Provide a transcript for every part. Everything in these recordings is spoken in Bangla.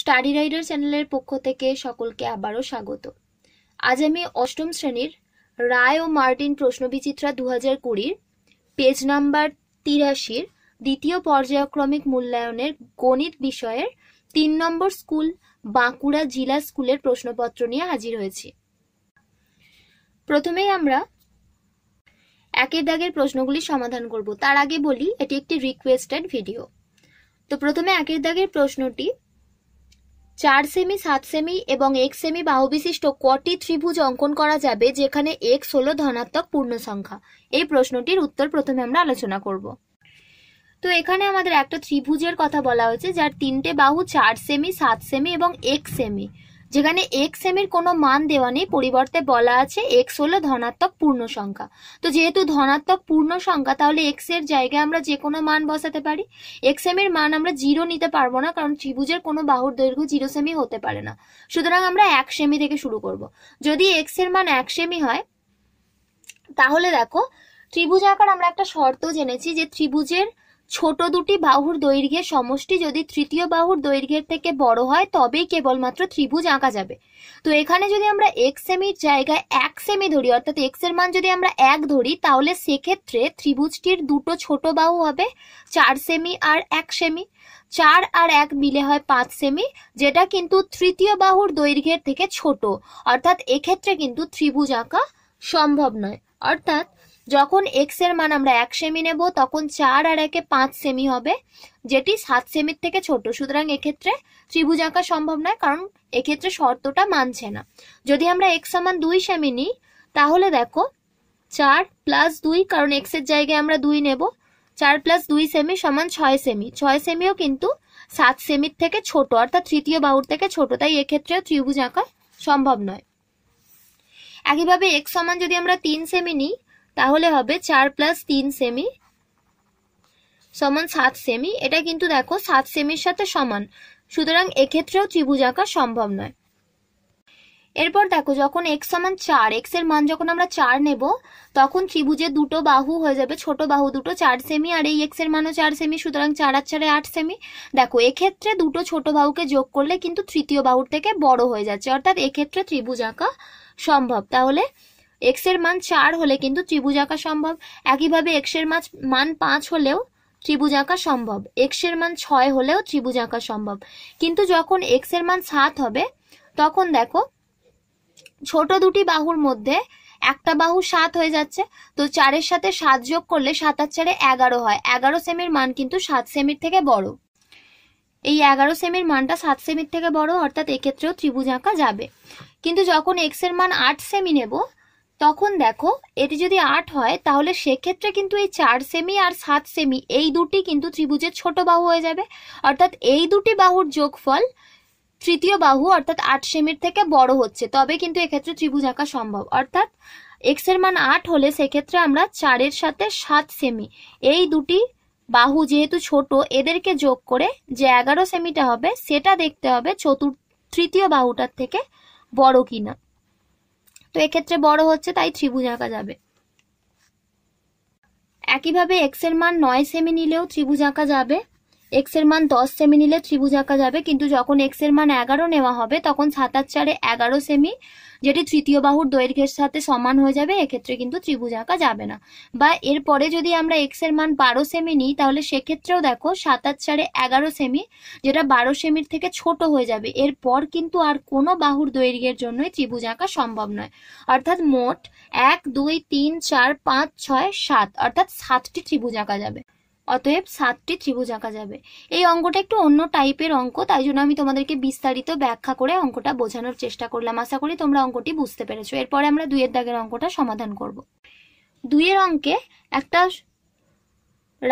স্টাডি রাইডার চ্যানেলের পক্ষ থেকে সকলকে আবারও স্বাগত আজ আমি অষ্টম শ্রেণীর রায় ও মার্টিন প্রশ্নবিচিত্রা দু হাজার কুড়ির পেজ নাম্বার তিরাশির দ্বিতীয় পর্যায়ক্রমিক মূল্যায়নের গণিত বিষয়ের তিন নম্বর স্কুল বাঁকুড়া জিলা স্কুলের প্রশ্নপত্র নিয়ে হাজির হয়েছি প্রথমেই আমরা একের দাগের প্রশ্নগুলি সমাধান করব তার আগে বলি এটি একটি রিকোয়েস্টেড ভিডিও তো প্রথমে একের দাগের প্রশ্নটি চার সেমি সাত সেমি এবং এক সেমি বাহুবিশিষ্ট কটি ত্রিভুজ অঙ্কন করা যাবে যেখানে এক্স হলো ধনাত্মক পূর্ণ সংখ্যা এই প্রশ্নটির উত্তর প্রথমে আমরা আলোচনা করব তো এখানে আমাদের একটা ত্রিভুজের কথা বলা হয়েছে যার তিনটে বাহু চার সেমি সাত সেমি এবং এক সেমি যেখানে এক্স এম এর কোনো মান দেওয়া নেই পরিবর্তে বলা আছে এক্স হলো ধনাত্মক পূর্ণ সংখ্যা তো যেহেতু ধনাত্মক পূর্ণ সংখ্যা তাহলে এক্স এর জায়গায় আমরা যে কোনো মান বসাতে পারি এক্স এম এর মান আমরা জিরো নিতে পারবো না কারণ ত্রিভুজের কোনো বাহুর দৈর্ঘ্য জিরো সেমি হতে পারে না সুতরাং আমরা এক সেমি থেকে শুরু করব যদি এক্স এর মান এক সেমি হয় তাহলে দেখো ত্রিভুজ আকার আমরা একটা শর্ত জেনেছি যে ত্রিভুজের ছোট দুটি বাহুর দৈর্ঘ্যের সমষ্টি যদি তৃতীয় বাহুর দৈর্ঘ্যের থেকে বড় হয় তবেই কেবলমাত্র ত্রিভুজ আঁকা যাবে তো এখানে যদি আমরা এক সেমির জায়গায় এক সেমি ধরি অর্থাৎ এক্স এর মান যদি আমরা এক ধরি তাহলে সেক্ষেত্রে ত্রিভুজটির দুটো ছোট বাহু হবে চার সেমি আর এক সেমি চার আর এক মিলে হয় পাঁচ সেমি যেটা কিন্তু তৃতীয় বাহুর দৈর্ঘ্যের থেকে ছোট অর্থাৎ এক্ষেত্রে কিন্তু ত্রিভুজ আঁকা সম্ভব নয় অর্থাৎ যখন এক্স এর মান আমরা এক সেমি নেব তখন চার আর একে পাঁচ সেমি হবে যেটি সাত সেমির থেকে ছোট সুতরাং এক্ষেত্রে ত্রিভুজ আঁকা সম্ভব নয় কারণ এক্ষেত্রে শর্তটা মানছে না যদি আমরা এক্স সমান দুই সেমি নিই তাহলে দেখো চার প্লাস দুই কারণ এক্সের জায়গায় আমরা দুই নেব চার প্লাস দুই সেমি সমান ছয় সেমি ছয় সেমিও কিন্তু সাত সেমির থেকে ছোট অর্থাৎ তৃতীয় বাহুর থেকে ছোট তাই এক্ষেত্রেও ত্রিভুজ আঁকা সম্ভব নয় একইভাবে এক্স সমান যদি আমরা তিন সেমি নিই তাহলে হবে চার প্লাস তিন সেমি সমান সাত সেমি এটা কিন্তু দেখো সাত সেমির সাথে সমান সুতরাং এক্ষেত্রেও ত্রিভুজ আঁকা সম্ভব নয় এরপর দেখো যখন এক্স সমান চার এক্স এর মান যখন আমরা চার নেব তখন ত্রিভুজের দুটো বাহু হয়ে যাবে ছোট বাহু দুটো চার সেমি আর এই এক্স এর মানও চার সেমি সুতরাং চার আর চারে আট সেমি দেখো এক্ষেত্রে দুটো ছোট বাহুকে যোগ করলে কিন্তু তৃতীয় বাহুর থেকে বড় হয়ে যাচ্ছে অর্থাৎ এক্ষেত্রে ত্রিভুজ আঁকা সম্ভব তাহলে এক্স এর মান চার হলে কিন্তু ত্রিভুজ আঁকা সম্ভব একইভাবে এক্স এর মান পাঁচ হলেও ত্রিভুজ আঁকা সম্ভব এক্স এর মান ছয় হলেও ত্রিভুজ আঁকা সম্ভব কিন্তু যখন এক্স এর মান সাত হবে তখন দেখো ছোট দুটি বাহুর মধ্যে একটা বাহু সাত হয়ে যাচ্ছে তো চারের সাথে সাত যোগ করলে সাত আর চারে এগারো হয় এগারো সেমির মান কিন্তু সাত সেমির থেকে বড় এই এগারো সেমির মানটা সাত সেমির থেকে বড় অর্থাৎ এক্ষেত্রেও ত্রিভুজ আঁকা যাবে কিন্তু যখন এক্স এর মান আট সেমি নেব তখন দেখো এটি যদি আট হয় তাহলে সেক্ষেত্রে কিন্তু এই চার সেমি আর সাত সেমি এই দুটি কিন্তু ত্রিভুজের ছোট বাহু হয়ে যাবে অর্থাৎ এই দুটি বাহুর যোগফল তৃতীয় বাহু অর্থাৎ আট সেমির থেকে বড় হচ্ছে তবে কিন্তু এক্ষেত্রে ত্রিভুজ আঁকা সম্ভব অর্থাৎ এক্স এর মান আট হলে সেক্ষেত্রে আমরা চারের সাথে সাত সেমি এই দুটি বাহু যেহেতু ছোট এদেরকে যোগ করে যে এগারো সেমিটা হবে সেটা দেখতে হবে চতুর্থ তৃতীয় বাহুটার থেকে বড় কিনা তো এক্ষেত্রে বড় হচ্ছে তাই ত্রিভুজ আঁকা যাবে একইভাবে এক্স এর মান নয় সেমি নিলেও ত্রিভুজ আঁকা যাবে এক্স এর মান দশ সেমি নিলে ত্রিভুজ আঁকা যাবে কিন্তু যখন এক্স এর মান এগারো নেওয়া হবে তখন সাতার চারে এগারো সেমি যেটি তৃতীয় বাহুর দৈর্ঘ্যের সাথে সমান হয়ে যাবে এক্ষেত্রে কিন্তু ত্রিভুজ আঁকা যাবে না বা এরপরে যদি আমরা এক্স এর মান বারো সেমি নিই তাহলে সেক্ষেত্রেও দেখো সাতার চারে এগারো সেমি যেটা বারো সেমির থেকে ছোট হয়ে যাবে এরপর কিন্তু আর কোনো বাহুর দৈর্ঘ্যের জন্যই ত্রিভুজ আঁকা সম্ভব নয় অর্থাৎ মোট এক দুই তিন চার পাঁচ ছয় সাত অর্থাৎ সাতটি ত্রিভুজ আঁকা যাবে অতএব সাতটি ত্রিভুজ আঁকা যাবে এই অঙ্কটা একটু অন্য টাইপের অঙ্ক তাই জন্য আমি তোমাদেরকে বিস্তারিত ব্যাখ্যা করে অঙ্কটা বোঝানোর চেষ্টা করলাম আশা করি তোমরা অঙ্কটি বুঝতে পেরেছো এরপরে আমরা দুইয়ের দাগের অঙ্কটা সমাধান করব দুইয়ের অঙ্কে একটা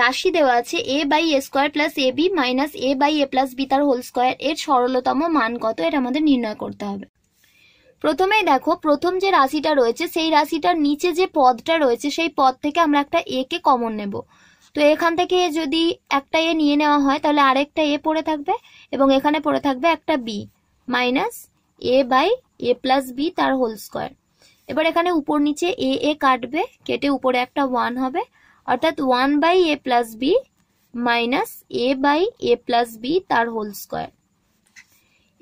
রাশি দেওয়া আছে a by a square plus a b minus a by a plus b তার হোল স্কোয়ার এর সরলতম মান কত এটা আমাদের নির্ণয় করতে হবে প্রথমেই দেখো প্রথম যে রাশিটা রয়েছে সেই রাশিটার নিচে যে পদটা রয়েছে সেই পদ থেকে আমরা একটা এ কে কমন নেব তো এখান থেকে যদি একটা এ নিয়ে নেওয়া হয় তাহলে আরেকটা এ পড়ে থাকবে এবং এখানে পড়ে থাকবে একটা b minus a by a plus b তার হোল স্কোয়ার এবার এখানে উপর নিচে এ এ কাটবে কেটে উপরে একটা ওয়ান হবে অর্থাৎ one by a plus b minus a by a plus b তার হোল স্কোয়ার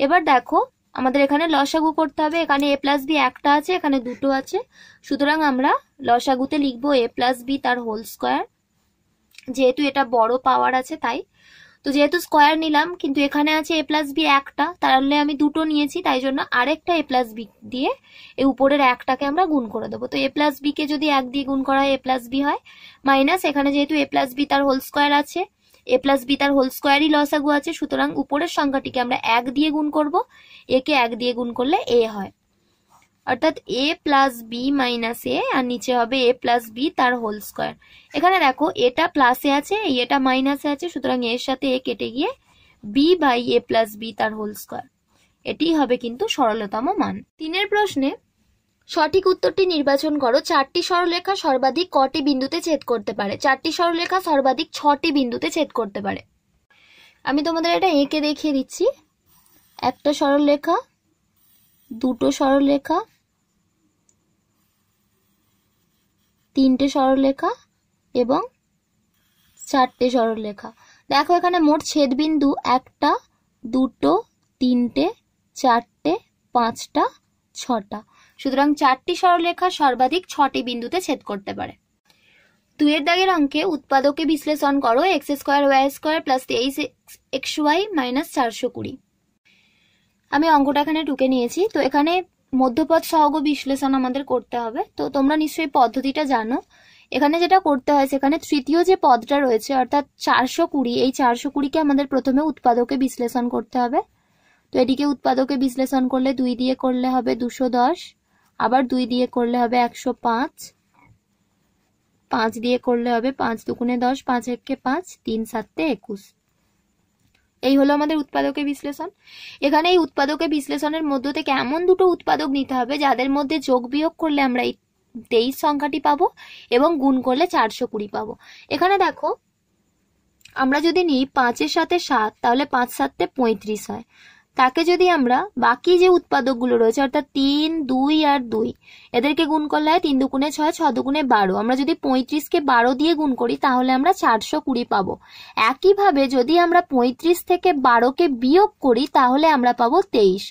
এবার দেখো আমাদের এখানে লসাগু করতে হবে এখানে এ প্লাস বি একটা আছে এখানে দুটো আছে সুতরাং আমরা লসাগুতে লিখবো এ প্লাস বি তার হোল স্কোয়ার যেহেতু এটা বড় পাওয়ার আছে তাই তো যেহেতু স্কোয়ার নিলাম কিন্তু এখানে আছে এ প্লাস বি একটা তাহলে আমি দুটো নিয়েছি তাই জন্য আরেকটা এ প্লাস বি দিয়ে এই উপরের একটাকে আমরা গুণ করে দেবো তো এ প্লাস বিকে যদি এক দিয়ে গুণ করা হয় এ প্লাস বি হয় মাইনাস এখানে যেহেতু এ প্লাস বি তার হোল স্কোয়ার আছে এ প্লাস বি তার হোল স্কোয়ারই লসাগু আছে সুতরাং উপরের সংখ্যাটিকে আমরা এক দিয়ে গুণ করব একে এক দিয়ে গুণ করলে এ হয় অর্থাৎ a plus b minus a আর নিচে হবে এ প্লাস বি তার হোল স্কোয়ার এখানে দেখো এটা প্লাসে আছে এটা মাইনাসে আছে সুতরাং এর সাথে এ কেটে গিয়ে b by a plus b তার হোল স্কোয়ার এটি হবে কিন্তু সরলতম মান তিনের প্রশ্নে সঠিক উত্তরটি নির্বাচন করো চারটি সরলরেখা সর্বাধিক কটি বিন্দুতে ছেদ করতে পারে চারটি সরলরেখা সর্বাধিক ছটি বিন্দুতে ছেদ করতে পারে আমি তোমাদের এটা এঁকে দেখিয়ে দিচ্ছি একটা সরলরেখা দুটো সরলরেখা তিনটে সরলরেখা এবং চারটে সরলরেখা দেখো এখানে মোট ছেদবিন্দু একটা দুটো তিনটে চারটে পাঁচটা ছটা সুতরাং চারটি সরলরেখা সর্বাধিক ছটি বিন্দুতে ছেদ করতে পারে দুয়ের দাগের অঙ্কে উৎপাদকে বিশ্লেষণ করো x square y square plus তেইশ এক্স ওয়াই মাইনাস চারশো কুড়ি আমি অঙ্কটা এখানে টুকে নিয়েছি তো এখানে মধ্যপথ সহগ বিশ্লেষণ আমাদের করতে হবে তো তোমরা নিশ্চয়ই পদ্ধতিটা জানো এখানে যেটা করতে হয় সেখানে তৃতীয় যে পদটা রয়েছে অর্থাৎ চারশো কুড়ি এই চারশো কুড়িকে আমাদের প্রথমে উৎপাদকে বিশ্লেষণ করতে হবে তো এটিকে উৎপাদকে বিশ্লেষণ করলে দুই দিয়ে করলে হবে দুশো দশ আবার দুই দিয়ে করলে হবে একশো পাঁচ পাঁচ দিয়ে করলে হবে পাঁচ দুগুণে দশ পাঁচ একে পাঁচ তিন সাতে একুশ এই হলো আমাদের উৎপাদকের বিশ্লেষণ এখানে এই উৎপাদকের বিশ্লেষণের মধ্য থেকে এমন দুটো উৎপাদক নিতে হবে যাদের মধ্যে যোগ বিয়োগ করলে আমরা এই তেইশ সংখ্যাটি পাবো এবং গুণ করলে চারশো কুড়ি পাবো এখানে দেখো আমরা যদি নিই পাঁচের সাথে সাত তাহলে পাঁচ সাতে পঁয়ত্রিশ হয় তাকে যদি আমরা বাকি যে উৎপাদকগুলো রয়েছে অর্থাৎ তিন দুই আর দুই এদেরকে গুণ করলে হয় তিন দুগুণে ছয় ছ দুগুণে বারো আমরা যদি পঁয়ত্রিশকে বারো দিয়ে গুণ করি তাহলে আমরা চারশো কুড়ি পাবো একইভাবে যদি আমরা পঁয়ত্রিশ থেকে বারোকে বিয়োগ করি তাহলে আমরা পাবো তেইশ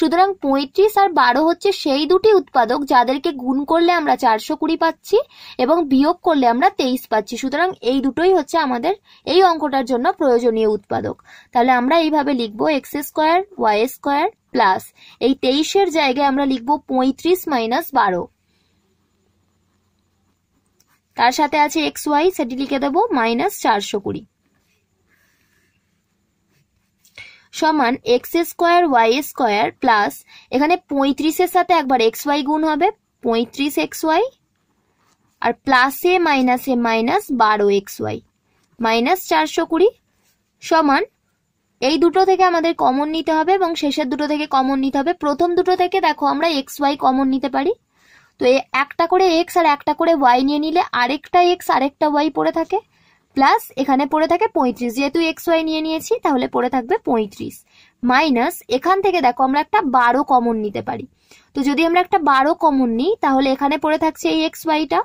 সুতরাং পঁয়ত্রিশ আর বারো হচ্ছে সেই দুটি উৎপাদক যাদেরকে গুণ করলে আমরা চারশো কুড়ি পাচ্ছি এবং বিয়োগ করলে আমরা তেইশ পাচ্ছি সুতরাং এই দুটোই হচ্ছে আমাদের এই অঙ্কটার জন্য প্রয়োজনীয় উৎপাদক তাহলে আমরা এইভাবে লিখব x square y square plus এই তেইশের জায়গায় আমরা লিখব পঁয়ত্রিশ মাইনাস বারো তার সাথে আছে এক্স ওয়াই সেটি লিখে দেবো মাইনাস চারশো কুড়ি সমান x square y square plus এখানে পঁয়ত্রিশের সাথে একবার এক্স ওয়াই গুণ হবে পঁয়ত্রিশ এক্স ওয়াই আর প্লাসে মাইনাসে মাইনাস বারো এক্স ওয়াই মাইনাস চারশো কুড়ি সমান এই দুটো থেকে আমাদের কমন নিতে হবে এবং শেষের দুটো থেকে কমন নিতে হবে প্রথম দুটো থেকে দেখো আমরা এক্স ওয়াই কমন নিতে পারি তো একটা করে এক্স আর একটা করে ওয়াই নিয়ে নিলে আরেকটা এক্স আরেকটা ওয়াই পড়ে থাকে প্লাস এখানে পড়ে থাকে পঁয়ত্রিশ যেহেতু এক্স ওয়াই নিয়ে নিয়েছি তাহলে পড়ে থাকবে পঁয়ত্রিশ মাইনাস এখান থেকে দেখো আমরা একটা বারো কমন নিতে পারি তো যদি আমরা একটা বারো কমন নিই তাহলে এখানে পড়ে থাকছে এই এক্স ওয়াইটা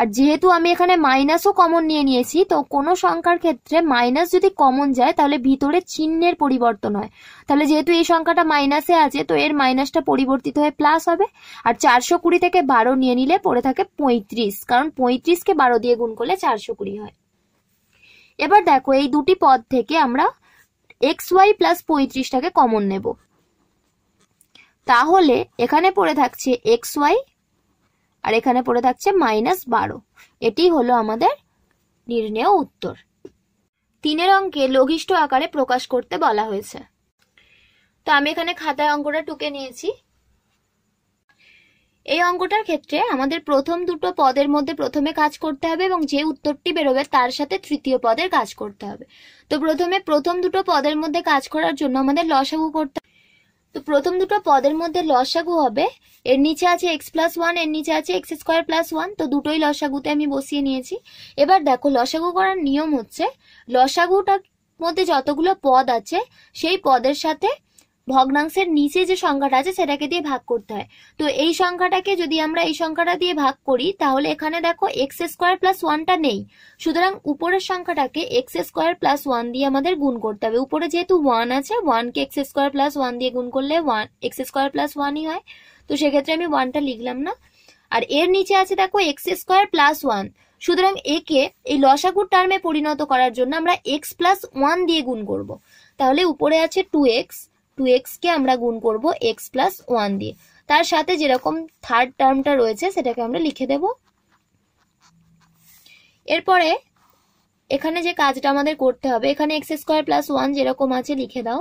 আর যেহেতু আমি এখানে মাইনাসও কমন নিয়ে নিয়েছি তো কোনো সংখ্যার ক্ষেত্রে মাইনাস যদি কমন যায় তাহলে ভিতরে চিহ্নের পরিবর্তন হয় তাহলে যেহেতু এই সংখ্যাটা মাইনাসে আছে তো এর মাইনাসটা পরিবর্তিত হয়ে প্লাস হবে আর চারশো কুড়ি থেকে বারো নিয়ে নিলে পড়ে থাকে পঁয়ত্রিশ কারণ পঁয়ত্রিশকে বারো দিয়ে গুণ করলে চারশো কুড়ি হয় এবার দেখো এই দুটি পদ থেকে আমরা এক্স ওয়াই প্লাস পঁয়ত্রিশটাকে কমন নেব তাহলে এখানে পড়ে থাকছে এক্স ওয়াই আর এখানে পড়ে থাকছে মাইনাস বারো এটি হলো আমাদের নির্ণেয় উত্তর তিনের অঙ্কে লঘিষ্ঠ আকারে প্রকাশ করতে বলা হয়েছে তো আমি এখানে খাতায় অঙ্কটা টুকে নিয়েছি এই অঙ্কটার ক্ষেত্রে আমাদের প্রথম দুটো পদের মধ্যে প্রথমে কাজ করতে হবে এবং যে উত্তরটি বেরোবে তার সাথে তৃতীয় পদের কাজ করতে হবে তো প্রথমে প্রথম দুটো পদের মধ্যে কাজ করার জন্য আমাদের লসাগু করতে তো প্রথম দুটো পদের মধ্যে লসাগু হবে এর নিচে আছে এক্স প্লাস ওয়ান এর নিচে আছে এক্স স্কোয়ার প্লাস ওয়ান তো দুটোই লসাগুতে আমি বসিয়ে নিয়েছি এবার দেখো লসাগু করার নিয়ম হচ্ছে লসাগুটার মধ্যে যতগুলো পদ আছে সেই পদের সাথে ভগ্নাংশের নিচে যে সংখ্যাটা আছে সেটাকে দিয়ে ভাগ করতে হয় তো এই সংখ্যাটাকে যদি আমরা এই সংখ্যাটা দিয়ে ভাগ করি তাহলে এখানে দেখো এক্স স্কোয়ার প্লাস ওয়ানটা নেই সুতরাং উপরের সংখ্যাটাকে এক্স স্কোয়ার প্লাস ওয়ান দিয়ে আমাদের গুণ করতে হবে উপরে যেহেতু ওয়ান আছে ওয়ানকে এক্স স্কোয়ার প্লাস ওয়ান দিয়ে গুণ করলে ওয়ান এক্স স্কোয়ার প্লাস ওয়ানই হয় তো সেক্ষেত্রে আমি ওয়ানটা লিখলাম না আর এর নিচে আছে দেখো এক্স স্কোয়ার প্লাস ওয়ান সুতরাং একে এই লসাগুর টার্মে পরিণত করার জন্য আমরা এক্স প্লাস ওয়ান দিয়ে গুণ করব তাহলে উপরে আছে টু এক্স টু এক্সকে আমরা গুণ করব এক্স প্লাস ওয়ান দিয়ে তার সাথে যেরকম থার্ড টার্মটা রয়েছে সেটাকে আমরা লিখে দেব এরপরে এখানে যে কাজটা আমাদের করতে হবে এখানে এক্স স্কোয়ার প্লাস ওয়ান যেরকম আছে লিখে দাও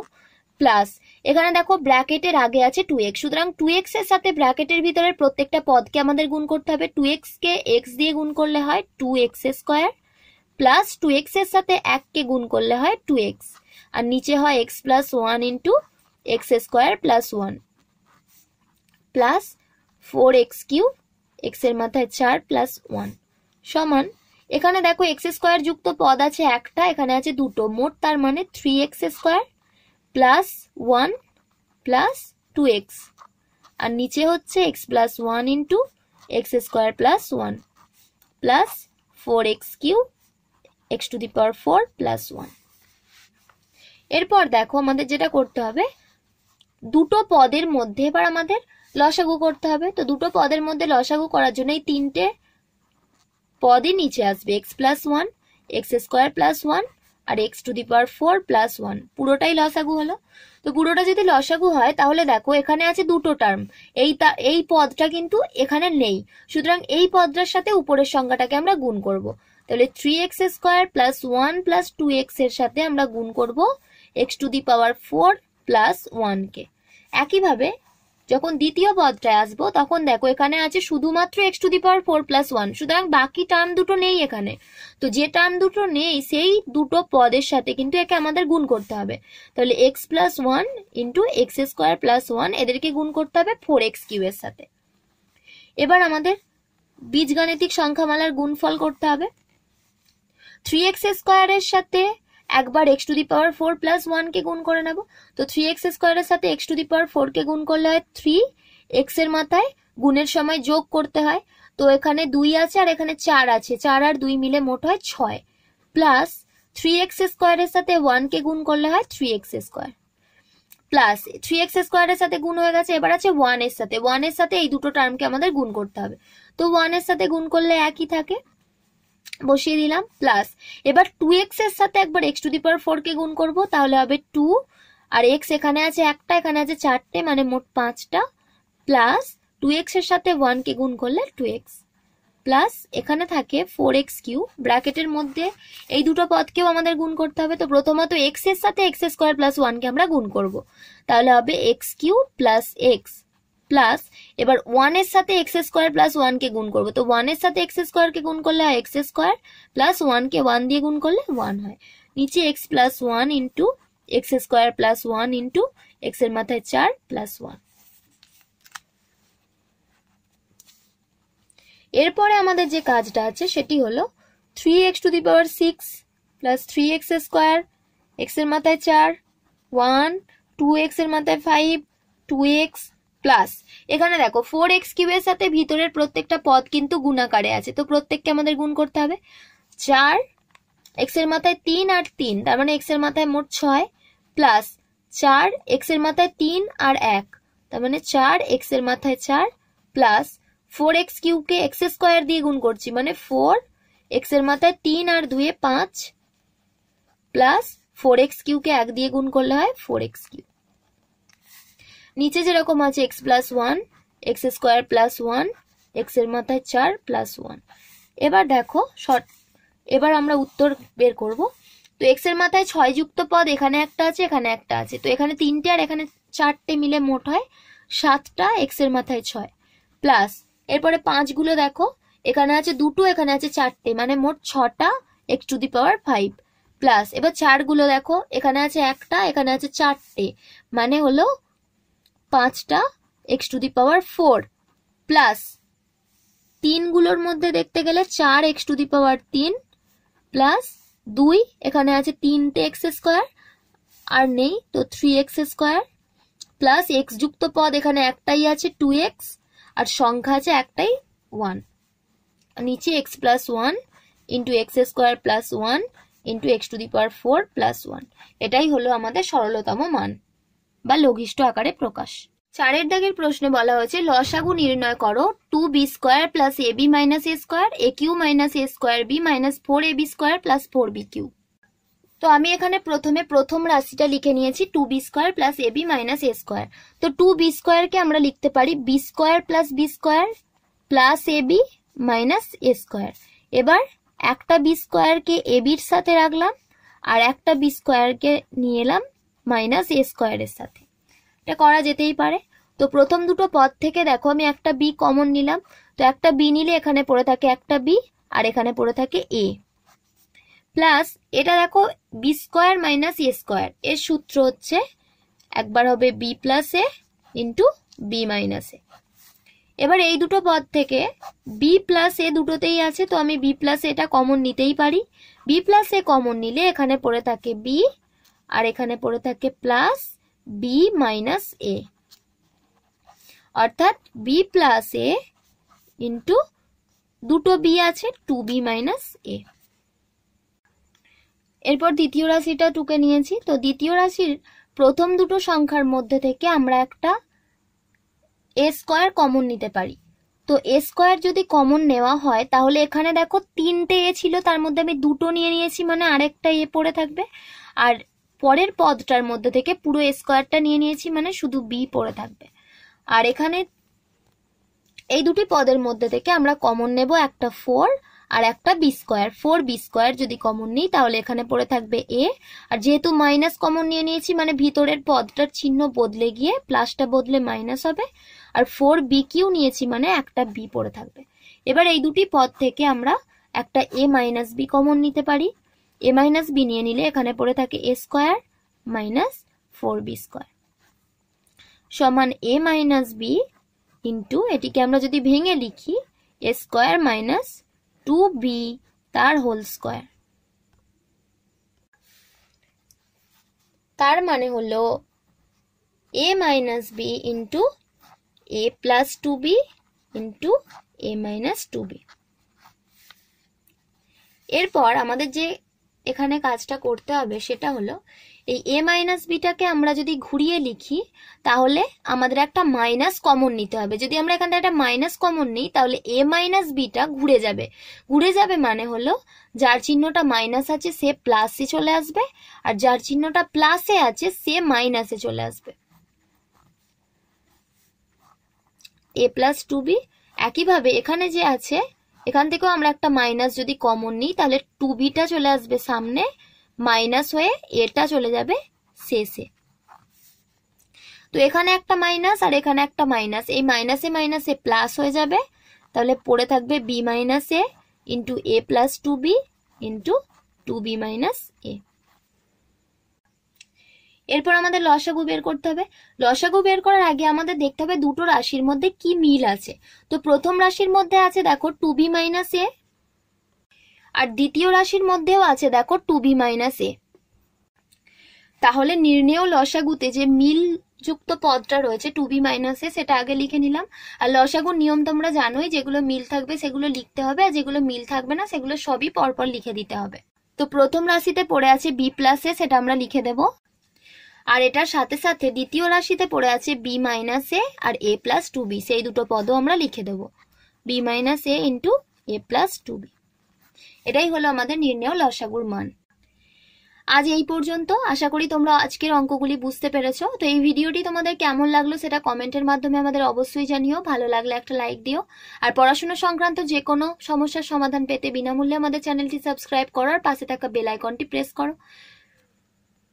প্লাস এখানে দেখো ব্র্যাকেটের আগে আছে টু এক্স সুতরাং টু এক্স এর সাথে ব্র্যাকেটের ভিতরের প্রত্যেকটা পদকে আমাদের গুণ করতে হবে টু এক্স কে এক্স দিয়ে গুণ করলে হয় two x square plus two x এর সাথে এককে গুণ করলে হয় টু এক্স আর নিচে হয় x plus one into x square plus one plus four x cube এক্সের মাথায় চার প্লাস ওয়ান সমান এখানে দেখো এক্স স্কোয়ার যুক্ত পদ আছে একটা এখানে আছে দুটো মোট তার মানে three x square plus one plus two x আর নিচে হচ্ছে x plus one into x square plus one plus four x cube x to the power four plus one এরপর দেখো আমাদের যেটা করতে হবে দুটো পদের মধ্যে এবার আমাদের লসাগু করতে হবে তো দুটো পদের মধ্যে লসাগু করার জন্য এই তিনটে পদে নিচে আসবে x plus one x square plus one আর x to the power four plus one পুরোটাই লসাগু হলো তো পুরোটা যদি লসাগু হয় তাহলে দেখো এখানে আছে দুটো টার্ম এই তা এই পদটা কিন্তু এখানে নেই সুতরাং এই পদটার সাথে উপরের সংখ্যাটাকে আমরা গুণ করব তাহলে three x square plus one plus two x এর সাথে আমরা গুণ করব x to the power four plus ওয়ানকে একইভাবে যখন দ্বিতীয় পদটায় আসবো তখন দেখো এখানে আছে শুধুমাত্র x to the power four plus one সুতরাং বাকি টার্ম দুটো নেই এখানে তো যে টার্ম দুটো নেই সেই দুটো পদের সাথে কিন্তু একে আমাদের গুণ করতে হবে তাহলে x plus one into x square plus one এদেরকে গুণ করতে হবে ফোর এক্স কিউ এর সাথে এবার আমাদের বীজগাণিতিক সংখ্যামালার গুণফল করতে হবে থ্রি এক্স স্কোয়ারের সাথে একবার x to the power four plus ওয়ানকে গুণ করে নেব তো থ্রি এক্স স্কোয়ারের সাথে এক্স টু দি পাওয়ার ফোরকে গুণ করলে হয় থ্রি এক্স এর মাথায় গুণের সময় যোগ করতে হয় তো এখানে দুই আছে আর এখানে চার আছে চার আর দুই মিলে মোট হয় ছয় প্লাস থ্রি এক্স স্কোয়ারের সাথে ওয়ানকে গুণ করলে হয় three x square plus three x স্কোয়ারের সাথে গুণ হয়ে গেছে এবার আছে ওয়ান এর সাথে ওয়ান এর সাথে এই দুটো টার্মকে আমাদের গুণ করতে হবে তো ওয়ান এর সাথে গুণ করলে একই থাকে বসিয়ে দিলাম প্লাস এবার টু এক্স এর সাথে একবার x to the power four কে গুণ করবো তাহলে হবে টু আর এক্স এখানে আছে একটা এখানে আছে চারটে মানে মোট পাঁচটা প্লাস টু এক্স এর সাথে ওয়ান কে গুণ করলে টু এক্স প্লাস এখানে থাকে ফোর এক্স কিউ ব্র্যাকেটের মধ্যে এই দুটো পদকেও আমাদের গুণ করতে হবে তো প্রথমত এক্স এর সাথে এক্স স্কোয়ার প্লাস ওয়ানকে আমরা গুণ করব তাহলে হবে x cube plus x plus এবার ওয়ানের সাথে এক্স স্কোয়ার প্লাস ওয়ানকে গুণ করবো তো ওয়ানের সাথে এক্স স্কোয়ারকে গুণ করলে হয় এক্স স্কোয়ার প্লাস ওয়ানকে ওয়ান দিয়ে গুণ করলে ওয়ান হয় নিচে x plus one into x square plus one into x এর মাথায় চার প্লাস ওয়ান এরপরে আমাদের যে কাজটা আছে সেটি হলো three x to the power six plus three x square x এর মাথায় চার ওয়ান টু এক্স এর মাথায় ফাইভ টু এক্স প্লাস এখানে দেখো ফোর এক্স কিউবের সাথে ভিতরের প্রত্যেকটা পদ কিন্তু গুণাকারে আছে তো প্রত্যেককে আমাদের গুণ করতে হবে চার এক্স এর মাথায় তিন আর তিন তার মানে এক্স এর মাথায় মোট ছয় প্লাস চার এক্স এর মাথায় তিন আর এক তার মানে চার এক্স এর মাথায় চার প্লাস ফোর এক্স কিউবকে এক্স স্কোয়ার দিয়ে গুণ করছি মানে ফোর এক্স এর মাথায় তিন আর দুয়ে পাঁচ প্লাস ফোর এক্স কিউকে এক দিয়ে গুণ করলে হয় ফোর এক্স কিউ নিচে যেরকম আছে x plus one x square plus one এক্সের মাথায় চার প্লাস ওয়ান এবার দেখো শর্ট এবার আমরা উত্তর বের করব তো এক্সের মাথায় ছয় যুক্ত পদ এখানে একটা আছে এখানে একটা আছে তো এখানে তিনটে আর এখানে চারটে মিলে মোট হয় সাতটা এক্সের মাথায় ছয় প্লাস এরপরে পাঁচগুলো দেখো এখানে আছে দুটো এখানে আছে চারটে মানে মোট ছটা x to the power five plus এবার চারগুলো দেখো এখানে আছে একটা এখানে আছে চারটে মানে হলো পাঁচটা x to the power four plus তিনগুলোর মধ্যে দেখতে গেলে চার এক্স টু দি পাওয়ার তিন প্লাস দুই এখানে আছে তিনটে এক্স স্কোয়ার আর নেই তো three x square plus x যুক্ত পদ এখানে একটাই আছে টু এক্স আর সংখ্যা আছে একটাই ওয়ান নিচে x plus one into x square plus one into x to the power four plus one এটাই হলো আমাদের সরলতম মান বা লঘিষ্ঠ আকারে প্রকাশ চারের দাগের প্রশ্নে বলা হয়েছে লসাগু নির্ণয় করো two b square plus a b minus a square a cube minus a square b minus four a b square plus four b cube তো আমি এখানে প্রথমে প্রথম রাশিটা লিখে নিয়েছি two b square plus a b minus a square তো টু বি স্কোয়ারকে আমরা লিখতে পারি b square plus b square plus a b minus a square এবার একটা বি স্কোয়ারকে এ বির সাথে রাখলাম আর একটা বি স্কোয়ারকে নিয়ে এলাম মাইনাস এ স্কোয়ারের সাথে এটা করা যেতেই পারে তো প্রথম দুটো পদ থেকে দেখো আমি একটা বি কমন নিলাম তো একটা বি নিলে এখানে পড়ে থাকে একটা বি আর এখানে পড়ে থাকে এ প্লাস এটা দেখো b square minus a square এর সূত্র হচ্ছে একবার হবে b plus a into b minus a এবার এই দুটো পদ থেকে বি প্লাস এ দুটোতেই আছে তো আমি বি প্লাস এটা কমন নিতেই পারি বি প্লাস এ কমন নিলে এখানে পড়ে থাকে বি আর এখানে পড়ে থাকে প্লাস বি মাইনাস এ অর্থাৎ বি প্লাস এ ইন্টু দুটো বি আছে টু বি মাইনাস এ এরপর দ্বিতীয় রাশিটা টুকে নিয়েছি তো দ্বিতীয় রাশির প্রথম দুটো সংখ্যার মধ্যে থেকে আমরা একটা এ স্কোয়ার কমন নিতে পারি তো এ স্কোয়ার যদি কমন নেওয়া হয় তাহলে এখানে দেখো তিনটে এ ছিল তার মধ্যে আমি দুটো নিয়ে নিয়েছি মানে আরেকটা এ পড়ে থাকবে আর পরের পদটার মধ্যে থেকে পুরো স্কোয়ারটা নিয়ে নিয়েছি মানে শুধু বি পড়ে থাকবে আর এখানে এই দুটি পদের মধ্যে থেকে আমরা কমন নেব একটা ফোর আর একটা b square four b square যদি কমন নিই তাহলে এখানে পড়ে থাকবে এ আর যেহেতু মাইনাস কমন নিয়ে নিয়েছি মানে ভিতরের পদটার চিহ্ন বদলে গিয়ে প্লাসটা বদলে মাইনাস হবে আর ফোর বি কিউ নিয়েছি মানে একটা বি পড়ে থাকবে এবার এই দুটি পদ থেকে আমরা একটা এ মাইনাস বি কমন নিতে পারি এ মাইনাস বি নিয়ে নিলে এখানে পড়ে থাকে a square minus four b square সমান এ মাইনাস বি ইন্টু এটিকে আমরা যদি ভেঙে লিখি a square minus two b তার হোল স্কোয়ার তার মানে হলো a minus b into a plus two b into a minus two b এরপর আমাদের যে এখানে কাজটা করতে হবে সেটা হলো এই এ মাইনাস বিটাকে আমরা যদি ঘুরিয়ে লিখি তাহলে আমাদের একটা মাইনাস কমন নিতে হবে যদি আমরা এখানে একটা মাইনাস কমন নিই তাহলে এ মাইনাস বিটা ঘুরে যাবে ঘুরে যাবে মানে হলো যার চিহ্নটা মাইনাস আছে সে প্লাসে চলে আসবে আর যার চিহ্নটা প্লাসে আছে সে মাইনাসে চলে আসবে এ প্লাস টু বি একইভাবে এখানে যে আছে এখান থেকেও আমরা একটা মাইনাস যদি কমন নিই তাহলে টু বিটা চলে আসবে সামনে মাইনাস হয়ে এটা চলে যাবে শেষে তো এখানে একটা মাইনাস আর এখানে একটা মাইনাস এই মাইনাসে মাইনাসে প্লাস হয়ে যাবে তাহলে পড়ে থাকবে b minus a into a plus two b into two b minus a এরপর আমাদের লসাগু বের করতে হবে লসাগু বের করার আগে আমাদের দেখতে হবে দুটো রাশির মধ্যে কি মিল আছে তো প্রথম রাশির মধ্যে আছে দেখো টু বি মাইনাস এ আর দ্বিতীয় রাশির মধ্যেও আছে দেখো টু বি মাইনাস এ তাহলে নির্ণেয় লসাগুতে যে মিল যুক্ত পদটা রয়েছে টু বি মাইনাসে সেটা আগে লিখে নিলাম আর লসাগুর নিয়ম তোমরা জানোই যেগুলো মিল থাকবে সেগুলো লিখতে হবে আর যেগুলো মিল থাকবে না সেগুলো সবই পরপর লিখে দিতে হবে তো প্রথম রাশিতে পড়ে আছে বি প্লাসে সেটা আমরা লিখে দেব আর এটার সাথে সাথে দ্বিতীয় রাশিতে পড়ে আছে বি মাইনাস এ আর এ প্লাস টু বি সেই দুটো পদও আমরা লিখে দেবো b minus a into a plus two b এটাই হলো আমাদের নির্ণয় লসাগুর মান আজ এই পর্যন্ত আশা করি তোমরা আজকের অঙ্কগুলি বুঝতে পেরেছ তো এই ভিডিওটি তোমাদের কেমন লাগলো সেটা কমেন্টের মাধ্যমে আমাদের অবশ্যই জানিও ভালো লাগলে একটা লাইক দিও আর পড়াশোনা সংক্রান্ত যে কোনো সমস্যার সমাধান পেতে বিনামূল্যে আমাদের চ্যানেলটি সাবস্ক্রাইব করার পাশে থাকা বেল আইকনটি প্রেস করো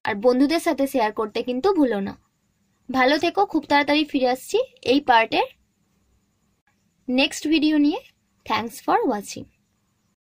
আর বন্ধুদের সাথে শেয়ার করতে কিন্তু ভুলো না ভালো থেকো খুব তাড়াতাড়ি ফিরে আসছি এই পার্টের নেক্সট ভিডিও নিয়ে থ্যাংকস ফর ওয়াচিং